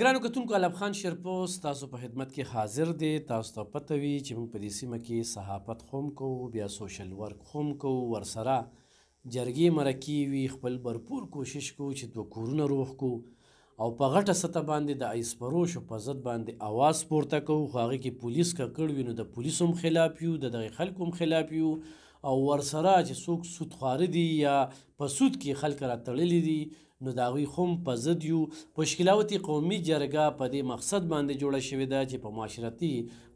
ګرانو کتونکو علب خان شیرپوس تاسو په خدمت کې حاضر دی تاسو ته پته وي چې موږ په دې سیمه کې صحافت خوم کوو بیا سوشل ورک خوم کوو ورسره جرګې مرکې وي خپل برپور کوشش کوو چې دوه کورونه روغ کوو او په غټه سطح باندې د ایسپروشو په ضد باندې اواز پورته کوو خو هغې کې پولیس ککړ وي نو د پولیسو هم خلاف یو د دغې خلکو هم خلاف یو او ورسره چې څوک سودخواره دي یا په سود کې خلک را تړلي دي نو د هغوی خو په ضد یو مشکلاتي قومي جرګه په دې مقصد باندې جوړه شوې ده چې په معاشرتي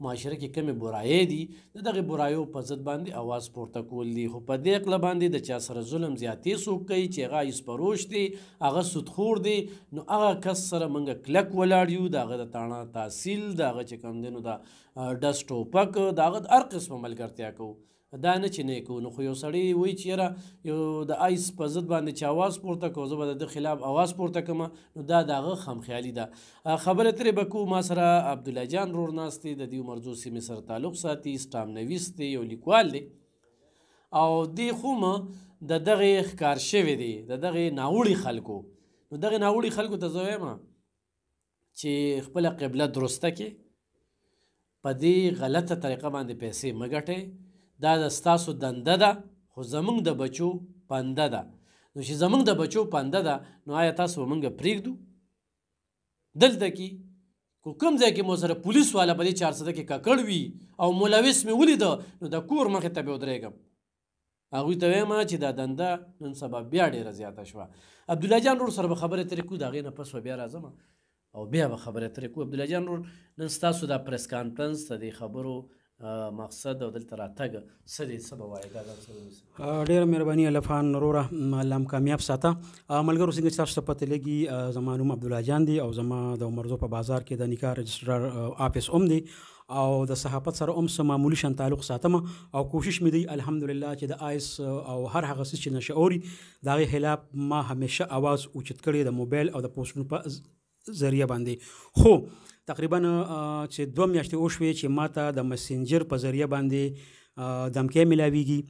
معاشره کې کمې برایې دي د دغې برایو په ضد باندې اواز پورته کول دي خو په دې عقله باندې د چا سره ظلم زیاتې څوک کوي چې هغه اسپروش دی هغه سودخور دی نو هغه کس سره موږ کلک ولاړ یو د هغه د تاڼه تحصیل د هغه چې کوم دی نو د ډس ټوپک د هغه هر قسمه ملګرتیا کوو دا نه چې نه کوو نو خو یو سړی وایي چې یاره یو د آیس په ضد باندې چې اواز پورته کوو زه به د ده خلاف اواز پورته کړم نو دا د هغه خامخیالي ده خبرې ترې به کوو ما سره عبدالله جان رور ناست دی د دې مرجو سیمې سره تعلق ساتي سټام نویس دی یو لیکوال دی او دې خو د دغه ښکار شوی دی د دغه ناوړي خلکو نو دغه ناوړي خلکو ته زه وایم چې خپله قبله درسته کې په دې غلطه طریقه باندې پیسې مه ګټئ دا د ستاسو دنده ده خو زمونږ د بچو پنده ده نو چې زمونږ د بچو پنده ده نو آیا تاسو به مونږ پرېږدو دلته کې کو کوم ځای کې مو سره پولیس والا په دې چار سده کې ککړ وي او ملوث مې ولیده نو د کور مخې ته به ودرېږم هغوی ته وایم چې دا دنده نن سبا بیا ډېره زیاته شوه عبدالله جان ورور سره به خبرې ترې کوو د هغې نه پس به بیا راځم او بیا به خبرې ترې کوو عبدالله جان ورور نن ستاسو دا پریس کانفرنس ته دې خبرو مقصد او دلته راتګ څه دې څه به وایي دا ډیره مهرباني الفان نوروره الله کامیاب ساته ملګرو څنګه تاسو ته پته لګي زما نوم عبدالله جان دی او زما د مرزو په بازار کې د نکاح رجسټرار آفیس اوم دی او د صحافت سره هم سم معمولی شان تعلق ساتم او کوشش مې دی الحمدلله چې د آیس او هر هغه څه چې نشوري دا غي خلاف ما همیشه आवाज اوچت کړی د موبایل او د پوسټونو په ذریعہ باندې خو تقریبا چې دوه میاشتې وشوې چې ماته د مسنجر په ذریعہ باندې دمکې ملاویږي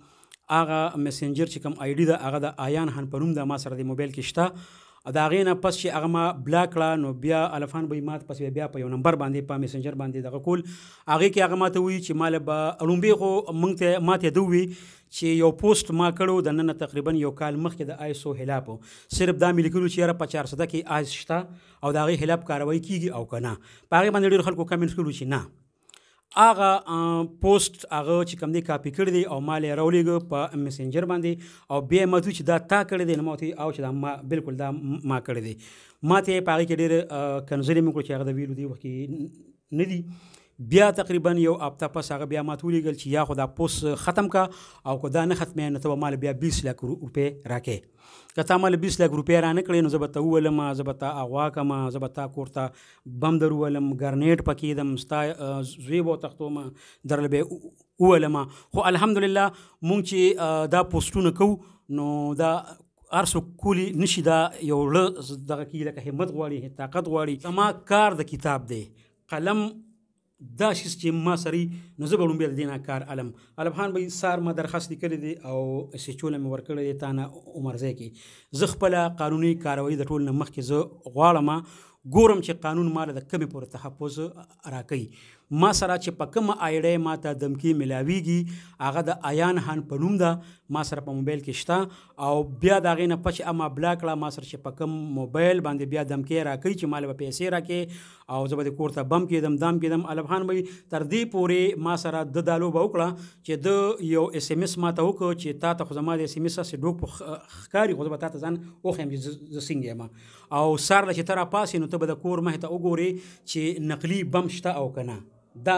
هغه مسنجر چې کوم آی ډی دا هغه د آیان هن په نوم د ما سره د موبایل کې شته دا غې نه پس چې هغه ما بلاک کړه نو بیا الفان به مات پس بیا په یو نمبر باندې په میسنجر باندې دغه کول هغه کې هغه ماته وی چې مال به الومبي خو مونږ ته ماته دوی چې یو پوسټ ما کړو د نن تقریبا یو کال مخکې د آیسو هلاپ صرف دا مې لیکلو چې یاره په 400 کې آیس شته او د هغې خلاف کاروایی کیږي او که نه په هغې باندې ډېرو خلکو کمنټ کړو چې نه اغه پوسټ اغه چې کوم دی کاپی کړی دی او مال یې راولېګ په میسنجر باندې او بیا مته چې دا تا کړی دی نو ماته او چې دا ما بالکل دا ما کړی دی ماته په هغه کې ډېر کنځلې مې کړو چې هغه د ویلو دی وکي نه دی بیا تقریبا یو هفته پس هغه بیا ماته ولیږل چې یا خو دا پوس ختم کا او که دا نه ختمې نو ته به مال بیا 20 لک روپۍ راکې که تا مال 20 لک روپۍ را نه کړې نو زه به ته وولم زه به تا اغوا کم زه به تا کور ته بم در وولم ګرنیټ پکېدم ستا زوی به تختوم درل به وولم خو الحمدلله مونږ چې دا پوسټونه کوو نو دا ارسو کولی نشي دا یو له دغه کې لکه همت غواړي طاقت غواړي زما کار د کتاب دی قلم دا شیز چې ما سری نو زه به لومبیا د دینه کار علم علم خان به سار ما درخواست لیکلی دی او سچول مې ورکړی دی تانه عمرځای کې زه خپل قانوني کاروایی د ټول نه مخکې زه غواړم ګورم چې قانون مال د کمی پورې تحفظ راکړي ما سره چې په کومه آیډی ما ته دمکي ملاویږي هغه د ایان هان په نوم ده ما سره په موبایل کې شته او بیا د هغې نه پچ اما بلاک کړه ما سره چې په کوم موبایل باندې بیا دمکې راکوي چې ما له به پیسې راکې او زه به د کور ته بم کېدم دام کېدم الب خان به تر دې پورې ما سره د دالو به وکړه چې د یو اس ام اس ما ته وکړه چې تا ته خو زما د اس ام اس هسې ډوک په ښکاري خو زه به تا ته ځان وښیم چې زه څنګه یم او سار له چې ته راپاسې نو ته به د کور مخې ته وګورې چې نقلي بم شته او که نه دا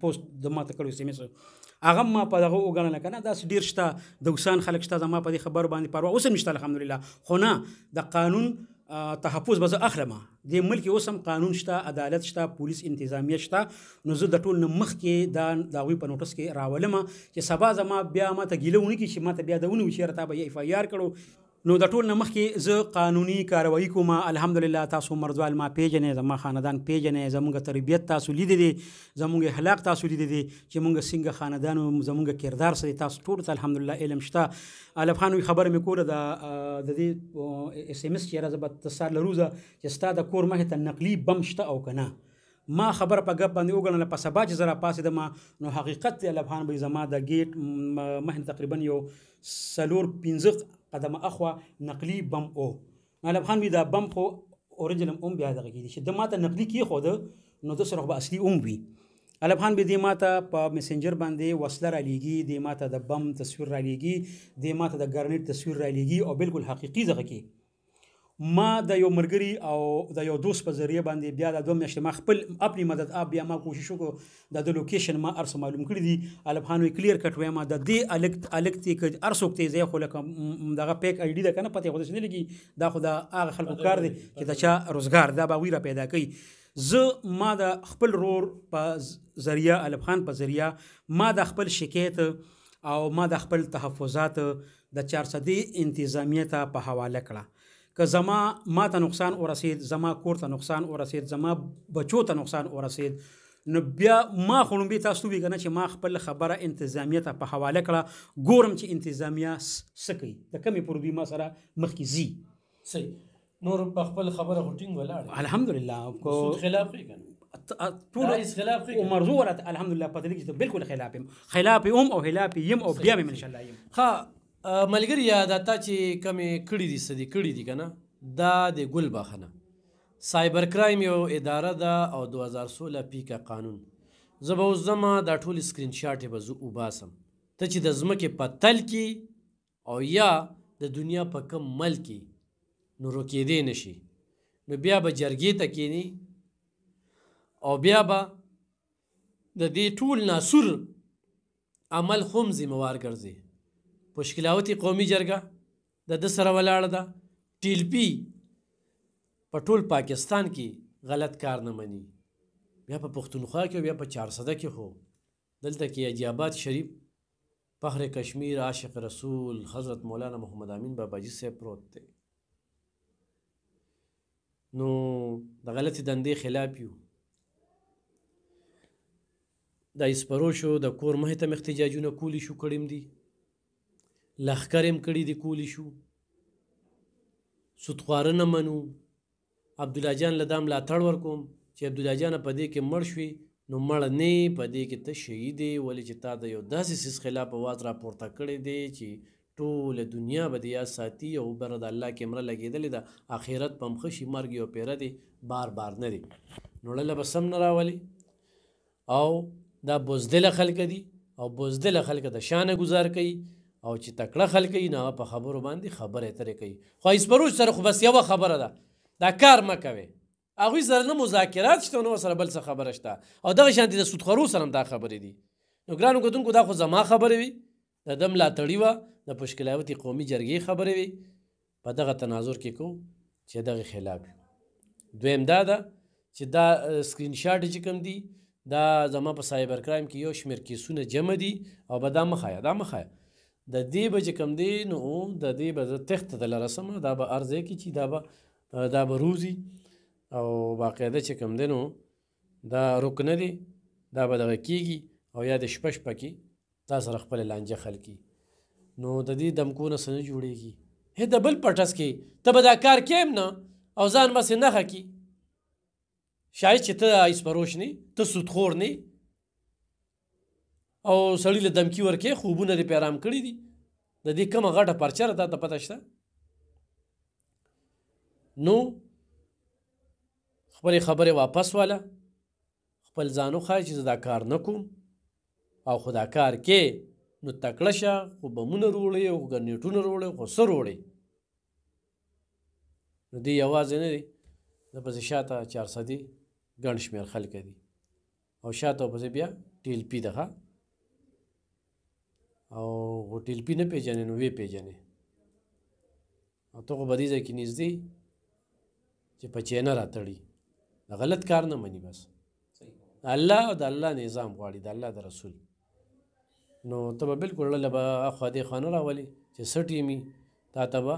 پوسټ د ماته کړو سیمه سره هغه ما په دغه وګڼل کنه دا ډیر شته د وسان خلک شته ما په دې خبر باندې پروا اوس نشته الحمدلله خو نه د قانون تحفظ به زه اخلم د ملک اوس هم قانون شته عدالت شته پولیس انتظامیه شته نو زه د ټول نه مخکې دا د هغوی په نوټس کې راولم چې سبا زما بیا ماته ګیله ونه کړي چې ماته بیا د ونه وشي راته به یې اف آی آر کړو نو د ټول نه مخکې زه قانوني کاروایی کوم الحمدلله تاسو مرزوال ما پیژنې زما خاندان پیژنې زموږ تربیت تاسو لیدلې زموږ اخلاق تاسو لیدلې چې موږ څنګه خاندان او زموږ کردار سره تاسو ټول ته الحمدلله علم شته الف خان خبر مې کوله د د دې اس ام اس چې راځه په تصال لروزه چې ستا د کور مخه ته نقلي بم شته او کنه ما خبر په غب باندې وګڼله په سبا چې زرا پاسې د ما نو حقیقت الف خان به زما د گیټ مهم تقریبا یو سلور پنځه قدم اخوا نقلی بم او غالب خان می دا بم خو اوریجنم اوم بیا دغه کیدی چې د ماته نقلی کی خو د نو د سره به اصلي اوم وي غالب خان به د ماته په میسنجر باندې وصله را لیږي د ماته د بم تصویر را لیږي د ماته د ګرنیټ تصویر را لیږي او بالکل حقيقي دغه کی ما د یو مرګري او د یو دوست په ذریعہ باندې بیا د دوه میاشتې ما خپل خپل مدد اپ بیا ما کوشش وکړو د د لوکیشن ما ارس معلوم کړی دي الفانو کلیر کټ وایم د دې الکت الکت کې ارس وخت زه خو لکه دغه پیک آی ډی د کنه پته خو دې نه لګي دا خو د هغه خلکو کار دی چې دا چا روزګار دا به ویره پیدا کوي زه ما د خپل رور په ذریعہ الفان په ذریعہ ما د خپل شکایت او ما د خپل تحفظات د 400 انتظامیه ته په حواله کړه که زما ما ته نقصان ورسید زما کور ته نقصان ورسید زما بچو ته نقصان ورسید نو بیا ما خلومبي تاسو وی کنه چې ما خپل خبره انتظامیه ته په حواله کړه ګورم چې انتظامیه سکی د کمی پر دوی ما سره مخکې زی صحیح نور په خپل خبره هټینګ ولاړ الحمدلله کو خلاف کنه ټول رئیس خلاف او مرزوره الحمدلله په دې کې بالکل خلاف خلاف هم او خلاف يم او بیا ان شاء الله يم خا ملګری یا دا تا چې کمې کړي دي سدي کړي دي کنه دا د ګل باخنه سایبر کرایم یو اداره ده او 2016 پیکا قانون زه به اوس زما دا ټول سکرین شاټ به زه وباسم ته چې د ځمکې په تل کې او یا د دنیا په کم مل کې نو روکېدی نشي نو بیا به جرګې ته کینی او بیا به د دې ټول ناسور عمل هم ذموار ګرځي پشکلاوتی قومي جرګه د د سره ولاړه ده ټیلپی په ټول پاکستان کې غلط کار نه مني بیا په پښتونخوا کې بیا په چارسده کې خو دلته کې اجیابات شریف فخر کشمیر عاشق رسول حضرت مولانا محمد امین باباجي صاحب پروت دی نو د غلطې دندې خلاف یو د اسپرو شو د کور مهې ته احتجاجونه کولی شو کړیم دي لخکر هم کړی دی کولی شو سودخواره نه منو عبدالله جان له دا ملاتړ ورکوم چې عبدالله جانه په دې کې مړ شوي نو مړ نه په دې کې ته شهید یې ولې چې تا د یو داسې سیس خلاف اواز راپورته کړی دی چې ټوله دنیا به د یا ساتي او بره د الله کیمره لګېدلې ده آخرت په مخه شي مرګ یو پیره دی بار بار نه دی نوړله به سم نه راولي او دا بزدله خلک دي او بزدله خلک د شانه گزار کوي او چې تکړه خلک یې نه په خبرو باندې خبره ترې کوي خو اسپروج سره خو بس یو خبره ده دا کار م کوي هغه سره نه مذاکرات شته نو سره بل څه خبره شته او دغه شان د سودخورو سره دا خبرې دي نو ګرانو ګدونکو دا خو زما خبره وي د دم لا تړي و د پښکلاوتی قومي جرګې خبره وي په دغه تناظر کې کو چې دغه خلاف دویم دا ده چې دا سکرین شاټ چې کوم دی دا زما په سایبر کرایم کې یو شمیر کیسونه جمع دي او به دا مخایه دا مخایه د دې به چې کوم دی نو د دې به زه تخته ته لرسم دا به عرض کې چې دا به دا به روزي او باقاعده چې کوم دی نو دا رکن دی دا به دغه کیږي او یا د شپه شپه کې تا سره خپل لانجه خلکي نو د دې دمکونه سره جوړیږي هې د بل پټس کې ته به دا کار کېم نه او ځان بسې نخه کې شاید چې ته ایسپروش نه ته سودخور نه او سړی له دمکی ورکې خوبونه لري پیرام کړی دي د دې کومه غټه پرچه راته ته پته شته نو خپل خبره واپس واله خپل ځانو خای چې دا کار نه کوم او خدا کار کې نو تکړه شه خو بمونه روړې او ګنیټونه روړې خو سر روړې نو دې یوازې نه دي د پسې شاته چار صدي ګڼ شمېر خلک دي او شاته پسې بیا ټیل پی دغه او غوټیل پی نه پیژنې نو وی پیژنې او ته خو به دې ځای کې نږدې چې په چینه راتړي د غلط کار نه مني بس الله او د الله نظام غواړي د الله د رسول نو ته به بالکل ړله به خوا دې خوا نه راولي چې سټ مي تا ته به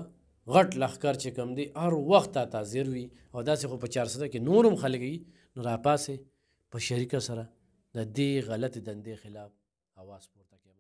غټ لښکر چې کم دی هر وخت تا تاظر وي او داسې خو په چارسده کې نورم خلک وي نو راپاسې په شریکه سره د دې غلط دندې خلاف اواز پورته کوي